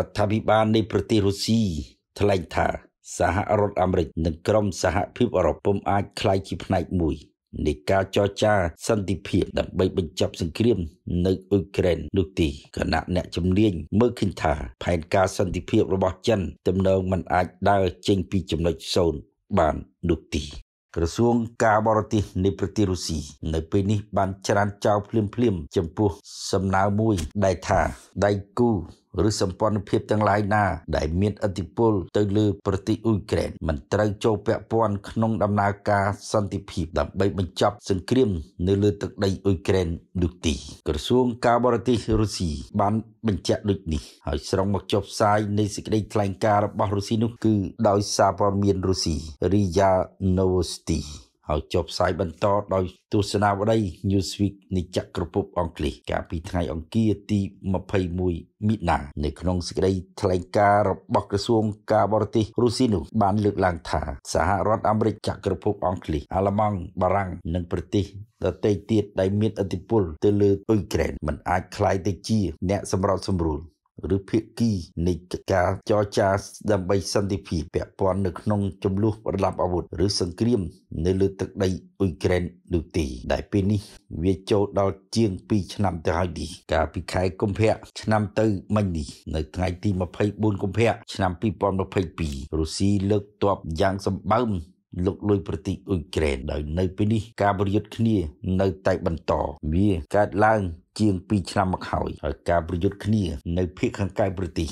រដ្ឋាភិបាលនៃប្រទេសរុស្ស៊ីថ្លែងថា សហរដ្ឋអាមេរិកនិងក្រុមសហភាពអឺរ៉ុបពុំអាចคล้ายជាផ្នែក មួយនៃការចរចា សន្តិភាពដើម្បីបញ្ចប់សង្គ្រាម នៅអ៊ុយក្រែន នោះទីគណៈអ្នកជំនាញមើលឃើញថា ផែនការសន្តិភាព របស់ចិន ទំនងមិនអាចដើរចេញពីចំណុចសូន្យបាននោះទី ក្រសួងការបរទេសនៃប្រទេសរុស្ស៊ីនៅពេលនេះ បានច្រានចោលភ្លាមៗចំពោះសំណើមួយដែលថាដៃគូឬសម្ព័ន្ធភាពទាំងឡាយណាដែលមានឥទ្ធិពលទៅលើប្រទេសអ៊ុយក្រែនមិនត្រូវចូលពាក់ព័ន្ធក្នុងដំណើរការសន្តិភាពដើម្បីបញ្ចប់សង្គ្រាមនៅលើទឹកដីអ៊ុយក្រែននោះទីក្រសួងការបរទេសរុស្ស៊ីបានបញ្ជាក់ដូចនេះហើយស្រង់មកចុះផ្សាយនៃសេចក្តីថ្លែងការណ៍របស់រុស្ស៊ីនោះគឺដោយសារព័ត៌មានរុស្ស៊ីរីយ៉ាណូស្ទីឲ្យចុះផ្សាយបន្តដោយទស្សនាវដ្តី Newsweek នៃចក្រភពអង់គ្លេសកាលពីថ្ងៃអង្គារទី21មីនានៅក្នុងសេចក្តីថ្លែងការណ៍របស់ក្រសួងការបរទេសរុស្ស៊ីនោះបានលើកឡើង ថា សហរដ្ឋអាមេរិកចក្រភពអង់គ្លេសអាល្លឺម៉ង់បារាំងនិងប្រទេសដទៃទៀតដែលមានឥទ្ធិពលទៅលើអ៊ុយក្រែន មិនអាចคล้ายទៅជាអ្នកសម្របសម្រួលឬភាគីនៃការចរចាដើម្បីសន្តិភាពពាក់ព័ន្ធនៅក្នុងចំនួនប្រដាប់អាវុធឬសង្គ្រាម នៅលើទឹកដីអ៊ុយក្រែននោះទេដែលពេលនេះវាចូលដល់ជាង2ឆ្នាំទៅហើយនេះកាលពីខែកុម្ភៈឆ្នាំទៅមិញនេះនៅថ្ងៃទី24កុម្ភៈឆ្នាំ2022រុស្ស៊ីលើកទ័ពយ៉ាងសម្បើមលោកលុយប្រទេសអ៊ុយក្រែនដោយនៅពេលនេះការបរិយុទ្ធគ្នា នៅតែបន្តវាកើតឡើងជាង2ឆ្នាំមកហើយហើយការប្រយុទ្ធគ្នា នៅភូមិខាងក្រៅប្រទេស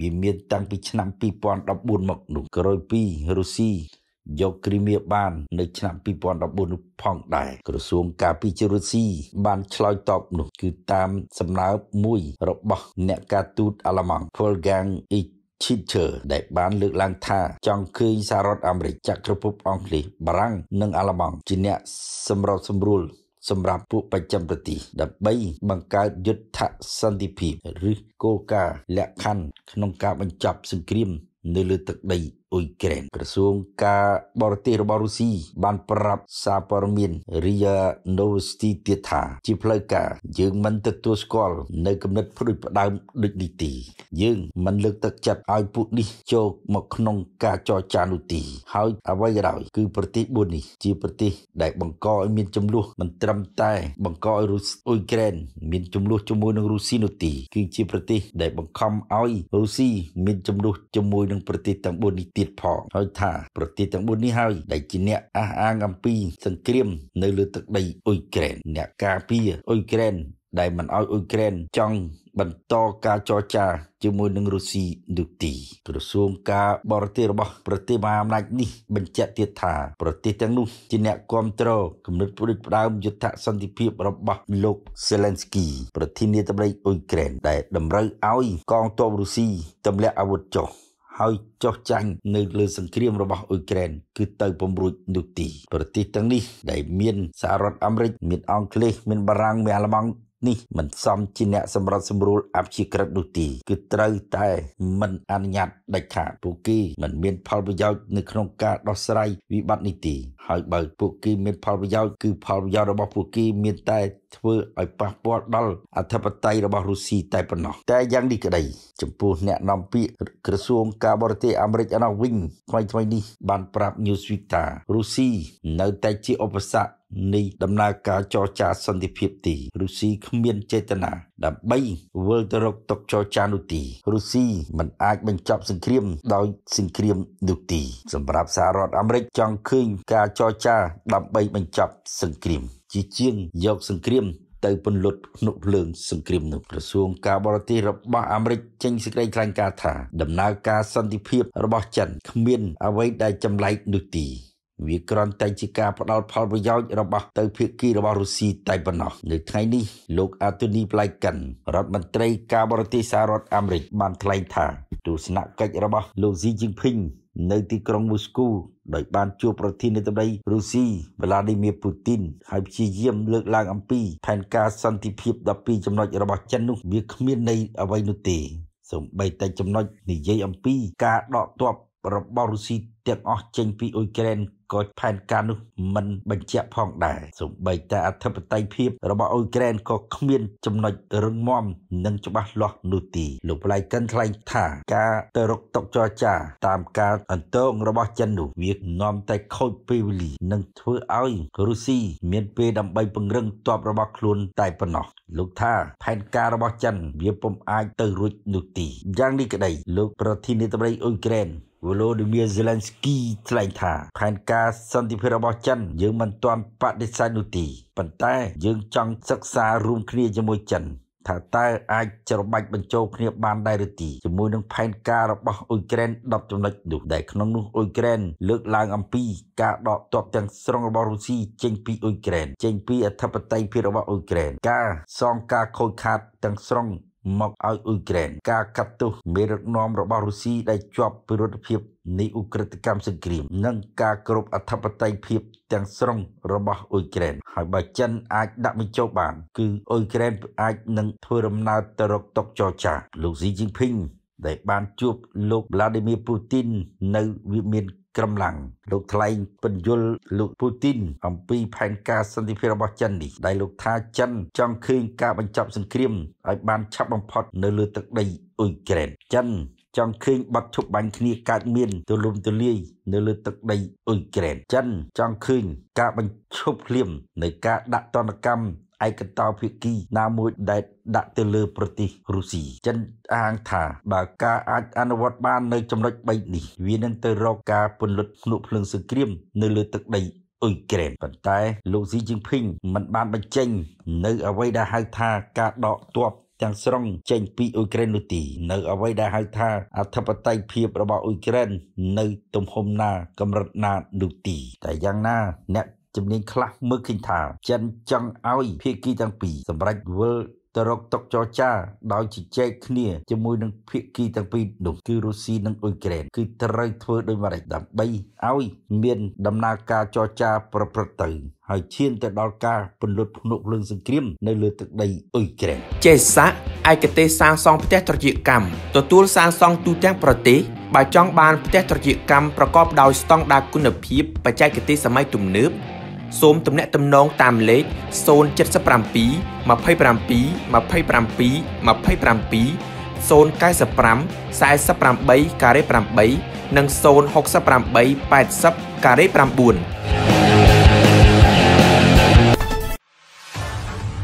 វាមានតាំងពីឆ្នាំ2014មកនោះក្រោយពីរុស្ស៊ីយកគ្រីមៀបាន នៅ ឆ្នាំ2014នោះផងដែរក្រសួងការពារជាតិរុស្ស៊ីបានឆ្លើយតបនោះ គឺតាមសំណើមួយ របស់ អ្នកការទូតអាល្លឺម៉ង់ Wolfgang Ich Twitter ដែល បានលើកឡើងថាចង់ឃើញសហរដ្ឋអាមេរិកចក្រភពអង់គ្លេសបារាំងនិងអាល្លឺម៉ង់ជាអ្នកសម្របសម្រួលសម្រាប់ពួកប្រចាំប្រទេសដើម្បី បង្កើតយុទ្ធសន្តិភាពឬគោលការណ៍លក្ខខណ្ឌក្នុងការ បញ្ចប់សង្គ្រាមនៅលើទឹកដីអ៊ុយក្រែនក្រសួងការបរទេសរបស់រុស្ស៊ីបានប្រាប់សារព័ត៌មានរីយ៉ាណូស្ទីទៀតថាជាផ្លូវការយើងមិនទទួលស្គាល់នៅគំនិតព្រួយផ្ដើមដូចនេះទីយើងមិនលើកទឹកចិត្តឲ្យពួកនេះចូលមកក្នុងការចរចានោះទីហើយអ្វីក៏ដោយគឺប្រទេស4នេះជាប្រទេសដែលបង្កឲ្យមានចំនួនមិនត្រឹមតែបង្កឲ្យរុស្ស៊ីអ៊ុយក្រែនមានចំនួនជាមួយនឹងរុស្ស៊ីនោះទីគឺជាប្រទេសដែលបង្ខំឲ្យរុស្ស៊ីមានចំនួនជាមួយនឹងប្រទេសទាំង4នេះទីទៀតផងហើយថាប្រទេសទាំង4នេះហើយដែលជាអ្នកអះអាងអំពីសង្គ្រាមនៅលើទឹកដីអ៊ុយក្រែនអ្នកការពារអ៊ុយក្រែនដែលមិនអោយអ៊ុយក្រែនចង់បន្តការចរចាជាមួយនឹងរុស្ស៊ីនោះទីក្រសួងការបរទេសរបស់ប្រទេសមហាអំណាចនេះ បញ្ជាក់ទៀតថាប្រទេសទាំងនោះជាអ្នកគ្រប់គ្រងគំនិតផ្ដិចផ្ដើមយុទ្ធសន្តិភាពរបស់លោកសេឡែនស្គី ប្រធានាធិបតីអ៊ុយក្រែនដែលតម្រូវឲ្យកងទ័ពរុស្ស៊ីទម្លាក់អាវុធចុះហើយចោះចាញ់នៅលើសង្គ្រាមរបស់អ៊ុយក្រែនគឺទៅពំរួចនោះទី ប្រទេសទាំងនេះ ដែលមានសហរដ្ឋអាមេរិកមានអង់គ្លេសមានបារាំងមានអាល្លឺម៉ង់នេះមិនសមជាអ្នកសម្រាប់សម្រួលអព្យាក្រឹតនោះទេគឺត្រូវតែ មិនអនុញ្ញាតដាច់ខាតពួកគេមិនមាន ផលប្រយោជន៍នៅក្នុងការដោះស្រាយវិបត្តិនេះទេហើយបើពួកគេមាន ផលប្រយោជន៍គឺ ផលប្រយោជន៍របស់ពួកគេមានតែ ធ្វើឲ្យប៉ះពាល់ដល់អធិបតេយ្យរបស់រុស្ស៊ីតែប៉ុណ្ណោះ តែយ៉ាងនេះក្តី ចំពោះអ្នកនាំពាក្យក្រសួងការបរទេសអាមេរិកអណោះវិញថ្មីថ្មីនេះបានប្រាប់ Newsweek ថារុស្ស៊ីនៅតែជាឧបសគ្គនៃដំណើរការចរចាសន្តិភាពទីរុស្ស៊ីគ្មានចេតនាដើម្បីវិលទៅរកទុកចរចានោះទីរុស្ស៊ីមិនអាចបញ្ចប់សង្គ្រាមដោយសង្គ្រាម នោះទីសម្រាប់សហរដ្ឋអាមេរិកចង់ឃើញការចរចា ដើម្បីបញ្ចប់សង្គ្រាម ជាជាងយកសង្គ្រាមទៅពន្លត់ភ្នក់ភ្លើងសង្គ្រាមនោះក្រសួងការបរទេសរបស់អាមេរិកចេញសេចក្តីថ្លែងការណ៍ថា ដំណើរការសន្តិភាពរបស់ចិនគ្មាន អ្វីដែលចម្លែកនោះទីវាគ្រាន់តែជាការផ្ដល់ផលប្រយោជន៍របស់ទៅភាគីរបស់រុស្ស៊ីតែប៉ុណ្ណោះនៅថ្ងៃនេះលោកអាទូនីប្លៃកិនរដ្ឋមន្ត្រីការបរទេសសហរដ្ឋអាមេរិកបានថ្លែងថាទស្សនកិច្ចរបស់លោកស៊ីជីងភីងនៅទីក្រុងមូស្គូ ដោយបានជួបប្រធានាធិបតីរុស្ស៊ីវ្លាឌីមៀពូទីនហើយព្យាយាមលើកឡើងអំពីផែនការសន្តិភាព12ចំណុចរបស់ចិននោះវាគ្មាននៃអ្វីនោះទេសូម្បីតែចំណុចនិយាយអំពីការដកទ័ពរបស់រុស្ស៊ីទាំងអស់ចេញពីអ៊ុយក្រែនក៏ផែនការនោះមិនបញ្ជាក់ផងដែរសូម្បីតែអធិបតេយ្យភាពរបស់អ៊ុយក្រែនក៏គ្មានចំណុចរឹងមាំនិងច្បាស់លាស់នោះទីលោកប្លៃកិនថ្លែងថា ការទៅរកតុកចរចាតាមការអន្តងរបស់ចិននោះ វានាំតែខូចពេលវេលានិងធ្វើឲ្យរុស្ស៊ីមានពេលដើម្បីពង្រឹងទ័ពរបស់ខ្លួនតែប៉ុណ្ណោះលោកថាផែនការរបស់ចិនវាពុំអាចទៅរួចនោះទីយ៉ាងនេះក្តីលោកប្រធានាធិបតីអ៊ុយក្រែនវូឡូឌីមៀសេឡិនស្គីថ្លែងថាផែនការសន្តិភាពរបស់ចិនយើងមិនទាន់បដិសេធនោះទេប៉ុន្តែយើងចង់សិក្សារួម គ្នាជាមួយចិនថាតើអាចច្របាច់បញ្ចូលគ្នាបានដែរឬទេជាមួយនឹងផែនការរបស់អ៊ុយក្រែន10ចំណុចនោះដែលក្នុងនោះអ៊ុយក្រែនលើកឡើងអំពីការដកទ័ពទាំងស្រុងរបស់រុស្ស៊ីចេញ ពីអ៊ុយក្រែនចេញពីអធិបតេយ្យភាពរបស់អ៊ុយក្រែនការសងការខូចខាតទាំងស្រុងមកឲ្យអ៊ុយក្រែនការកាត់ទោសមេដឹកនាំរបស់រុស្ស៊ីដែលជាប់ពីរដ្ឋភាពនៃអ ுக ្រិតកម្មសង្គ្រាមនិងការគ្រប់អធិបតេយ្យភាពទាំងស្រុង របស់អ៊ុយក្រែនហើយបើចិនអាចដាក់បញ្ចូលបាន គឺអ៊ុយក្រែនអាចនឹងធ្វើដំណើរទៅរកតុកចរចាលោកស៊ីជីងភីងដែល បានជួបលោក Vladimir Putin នៅវិមានក្រំឡាំងលោកថ្លែងពន្យល់លោកពូទីន អំពីផែនការសន្តិភាពរបស់ចិននេះដែលលោកថាចិន ចង់ឃើញការបញ្ចប់សង្គ្រាមឲ្យបាន ឆាប់បំផុតនៅលើទឹកដីអ៊ុយក្រែនចិន ចង់ឃើញបាត់ឈប់បាញ់គ្នាកើតមានទូលំទូលាយនៅលើទឹកដីអ៊ុយក្រែនចិនចង់ឃើញការបញ្ឈប់ភ្លាម នៃការដាក់ទណ្ឌកម្មឯកតោភាគីណាមួយដែលដាក់ទៅលើប្រទេសរុស្ស៊ីចិនអាងថាបើការអាចអនុវត្តបាននៅចំណុច3នេះវានឹងទៅរកការពន្លត់ភ្នក់ភ្លើងសង្គ្រាមនៅលើទឹកដីអ៊ុយក្រែនប៉ុន្តែ លោកស៊ីជីងភីងមិនបានបញ្ចេញនៅ អ្វីដែលហៅថាការដកទ័ពទាំងស្រុងចេញពីអ៊ុយក្រែននោះទី នៅ អ្វីដែលហៅថាអធិបតេយ្យភាពរបស់អ៊ុយក្រែននៅទំហំណា កម្រិតណានោះទីតែយ៉ាងណាអ្នកជំនាញខ្លះមើលឃើញថាចិនចង់ឲ្យភាគីទាំងពីរសម្រេចវិលទៅរកតុកចរចាដោយជជែកគ្នាជាមួយនឹងភាគីទាំងពីរនោះគឺរុស្ស៊ីនិងអ៊ុយក្រែនគឺត្រូវធ្វើដោយម្តេចដើម្បីឲ្យមានដំណើរការចរចាប្រព្រឹត្តទៅហើយឈានទៅដល់ការពន្លត់ភ្នក់ភ្លើងសង្គ្រាមនៅលើទឹកដីអ៊ុយក្រែនចេសៈឯកទេសសាងសង់ផ្ទះត្រជាកម្មទទួលសាងសង់ទូទាំងប្រទេសបើចង់បានផ្ទះត្រជាកម្មប្រកបដោយស្តង់ដារគុណភាពបច្ចេកទេសសម័យទំនើបសូមទំនាក់ទំនងតាមលេខ077 27 27 27 095 48ការ៉េ8និង068 80ការ៉េ9